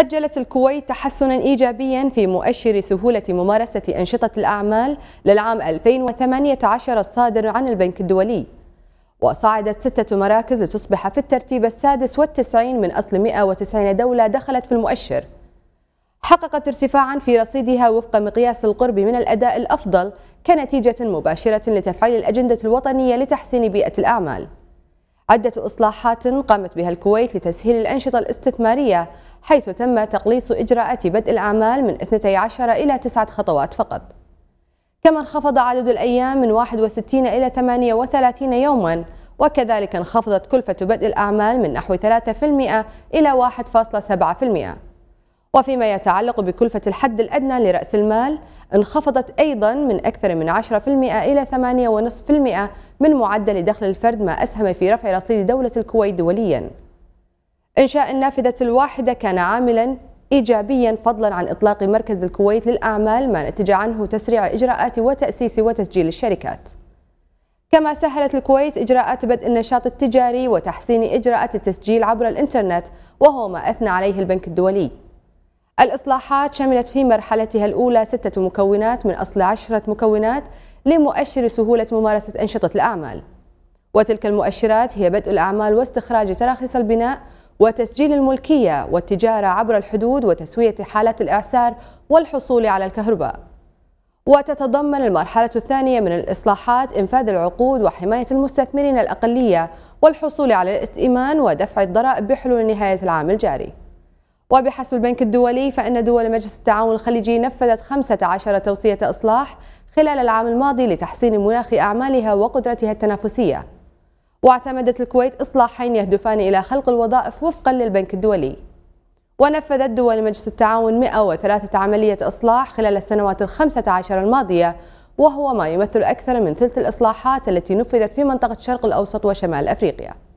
سجلت الكويت تحسنا إيجابيا في مؤشر سهولة ممارسة أنشطة الأعمال للعام 2018 الصادر عن البنك الدولي وصعدت ستة مراكز لتصبح في الترتيب السادس والتسعين من أصل 190 دولة دخلت في المؤشر حققت ارتفاعا في رصيدها وفق مقياس القرب من الأداء الأفضل كنتيجة مباشرة لتفعيل الأجندة الوطنية لتحسين بيئة الأعمال عدة إصلاحات قامت بها الكويت لتسهيل الأنشطة الاستثمارية حيث تم تقليص إجراءات بدء الأعمال من 12 إلى 9 خطوات فقط كما انخفض عدد الأيام من 61 إلى 38 يوما وكذلك انخفضت كلفة بدء الأعمال من نحو 3% إلى 1.7% وفيما يتعلق بكلفة الحد الأدنى لرأس المال انخفضت أيضا من أكثر من 10% إلى 8.5% من معدل دخل الفرد ما أسهم في رفع رصيد دولة الكويت دوليا إنشاء النافذة الواحدة كان عاملا إيجابيا فضلا عن إطلاق مركز الكويت للأعمال ما نتج عنه تسريع إجراءات وتأسيس وتسجيل الشركات كما سهلت الكويت إجراءات بدء النشاط التجاري وتحسين إجراءات التسجيل عبر الإنترنت وهو ما أثنى عليه البنك الدولي الإصلاحات شملت في مرحلتها الأولى ستة مكونات من أصل عشرة مكونات لمؤشر سهولة ممارسة أنشطة الأعمال وتلك المؤشرات هي بدء الأعمال واستخراج تراخيص البناء وتسجيل الملكية والتجارة عبر الحدود وتسوية حالات الإعسار والحصول على الكهرباء وتتضمن المرحلة الثانية من الإصلاحات إنفاذ العقود وحماية المستثمرين الأقلية والحصول على الائتمان ودفع الضرائب بحلول نهاية العام الجاري وبحسب البنك الدولي فإن دول مجلس التعاون الخليجي نفذت 15 توصية إصلاح خلال العام الماضي لتحسين مناخ أعمالها وقدرتها التنافسية واعتمدت الكويت إصلاحين يهدفان إلى خلق الوظائف وفقا للبنك الدولي ونفذت دول مجلس التعاون 103 عملية إصلاح خلال السنوات الخمسة عشر الماضية وهو ما يمثل أكثر من ثلث الإصلاحات التي نفذت في منطقة شرق الأوسط وشمال أفريقيا